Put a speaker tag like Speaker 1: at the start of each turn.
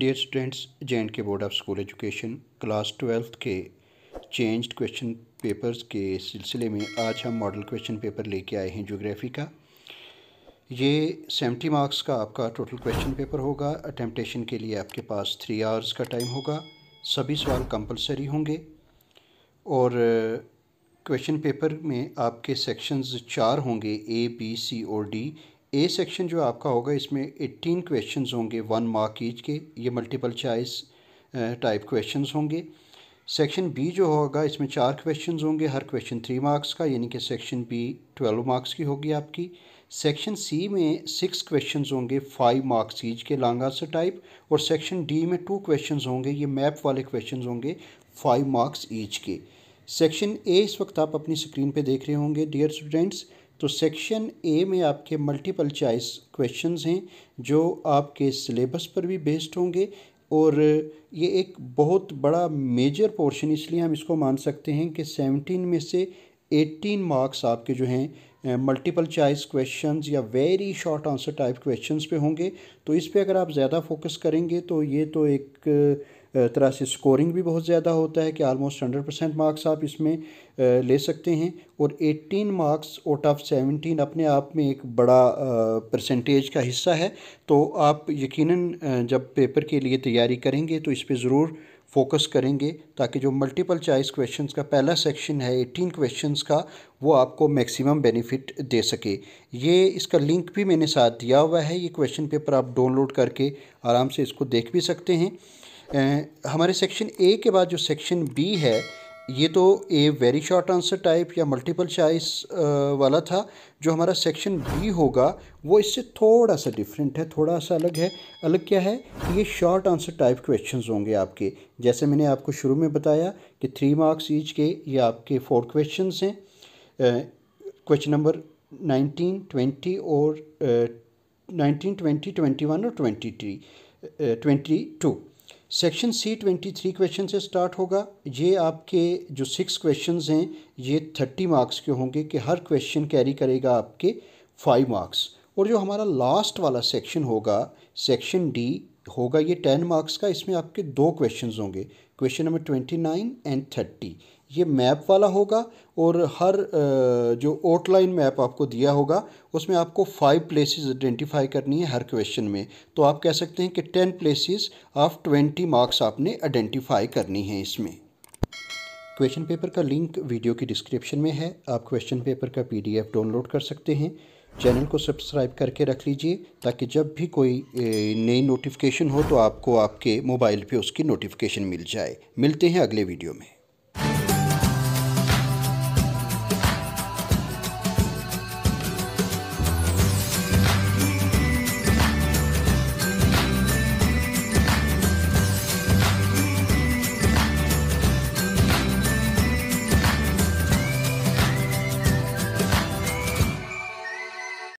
Speaker 1: dear students J and K board of school education class twelfth के change question papers के सिलसिले में आज हम मॉडल क्वेश्चन पेपर लेके आए हैं जोग्राफ़ी का ये सेवेंटी मार्क्स का आपका टोटल क्वेश्चन पेपर होगा अटैम्पटेशन के लिए आपके पास थ्री आवर्स का टाइम होगा सभी सवाल कंपलसरी होंगे और क्वेश्चन पेपर में आपके सेक्शंस चार होंगे ए बी सी और डी ए सेक्शन जो आपका होगा इसमें एट्टीन क्वेश्चन होंगे वन मार्क ईच के ये मल्टीपल चॉइस टाइप क्वेश्चन होंगे सेक्शन बी जो होगा इसमें चार क्वेश्चन होंगे हर क्वेश्चन थ्री मार्क्स का यानी कि सेक्शन बी ट्वेल्व मार्क्स की होगी आपकी सेक्शन सी में सिक्स क्वेश्चन होंगे फाइव मार्क्स ईच के लॉन्ग आंसर टाइप और सेक्शन डी में टू क्वेश्चन होंगे ये मैप वाले क्वेश्चन होंगे फाइव मार्क्स ईच के सेक्शन ए इस वक्त आप अपनी स्क्रीन पे देख रहे होंगे डियर स्टूडेंट्स तो सेक्शन ए में आपके मल्टीपल चॉइस क्वेश्चन हैं जो आपके सिलेबस पर भी बेस्ड होंगे और ये एक बहुत बड़ा मेजर पोर्शन इसलिए हम इसको मान सकते हैं कि सेवनटीन में से एटीन मार्क्स आपके जो हैं मल्टीपल चॉइस क्वेश्चंस या very short answer type questions पे होंगे तो इस पर अगर आप ज़्यादा फोकस करेंगे तो ये तो एक तरह से स्कोरिंग भी बहुत ज़्यादा होता है कि आलमोस्ट हंड्रेड परसेंट मार्क्स आप इसमें ले सकते हैं और eighteen marks out of seventeen अपने आप में एक बड़ा परसेंटेज का हिस्सा है तो आप यकीनन जब पेपर के लिए तैयारी करेंगे तो इस पर ज़रूर फोकस करेंगे ताकि जो मल्टीपल चॉइस क्वेश्चंस का पहला सेक्शन है एटीन क्वेश्चंस का वो आपको मैक्सिमम बेनिफिट दे सके ये इसका लिंक भी मैंने साथ दिया हुआ है ये क्वेश्चन पेपर आप डाउनलोड करके आराम से इसको देख भी सकते हैं हमारे सेक्शन ए के बाद जो सेक्शन बी है ये तो a very short answer type या मल्टीपल चॉइस वाला था जो हमारा सेक्शन बी होगा वो इससे थोड़ा सा डिफरेंट है थोड़ा सा अलग है अलग क्या है कि ये शॉर्ट आंसर टाइप क्वेश्चंस होंगे आपके जैसे मैंने आपको शुरू में बताया कि थ्री मार्क्स ईच के ये आपके फोर क्वेश्चंस हैं क्वेश्चन नंबर नाइनटीन ट्वेंटी और नाइनटीन ट्वेंटी ट्वेंटी वन और twenty three twenty two section C twenty three question से स्टार्ट होगा ये आपके जो सिक्स क्वेश्चंस हैं ये थर्टी मार्क्स के होंगे कि हर क्वेश्चन कैरी करेगा आपके फाइव मार्क्स और जो हमारा लास्ट वाला सेक्शन होगा सेक्शन डी होगा ये टेन मार्क्स का इसमें आपके दो क्वेश्चंस होंगे question number twenty nine and thirty ये मैप वाला होगा और हर जो आउटलाइन मैप आपको दिया होगा उसमें आपको फाइव प्लेसेस आइडेंटिफाई करनी है हर क्वेश्चन में तो आप कह सकते हैं कि ten places of twenty marks आपने आइडेंटिफाई करनी है इसमें क्वेश्चन पेपर का लिंक वीडियो की डिस्क्रिप्शन में है आप क्वेश्चन पेपर का पी डाउनलोड कर सकते हैं चैनल को सब्सक्राइब करके रख लीजिए ताकि जब भी कोई नई नोटिफिकेशन हो तो आपको आपके मोबाइल पे उसकी नोटिफिकेशन मिल जाए मिलते हैं अगले वीडियो में